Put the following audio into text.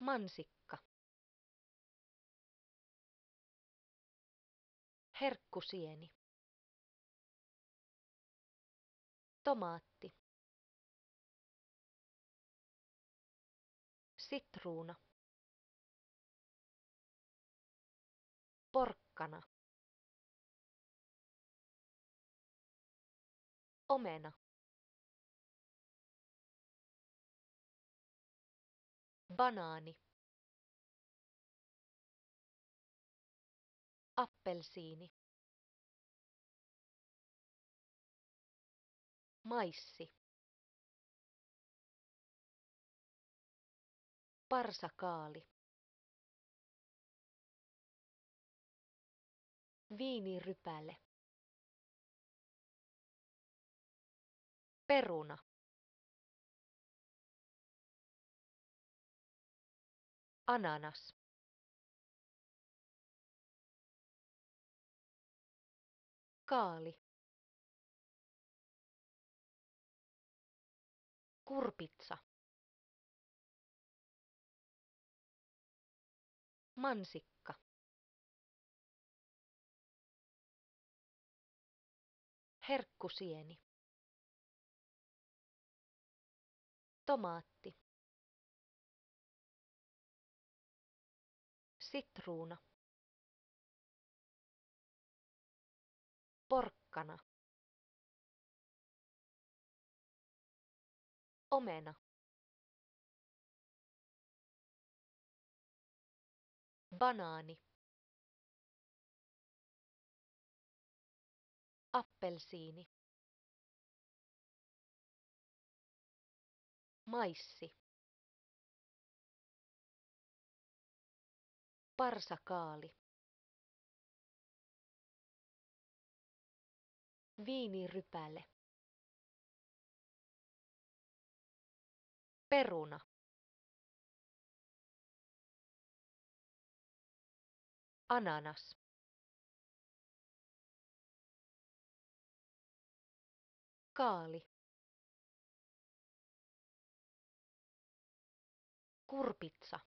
Mansikka. Herkkusieni. Tomaatti. Sitruuna. Porkkana. Omena. banaani appelsiini maissi parsakaali viinirypäle peruna ananas kaali kurpitsa mansikka herkkusieni tomaatti Sitruuna. Porkkana. Omena. Banaani. Appelsiini. Maissi. parsakaali, viinirypäle, peruna, ananas. Kaali. Kurpitsa.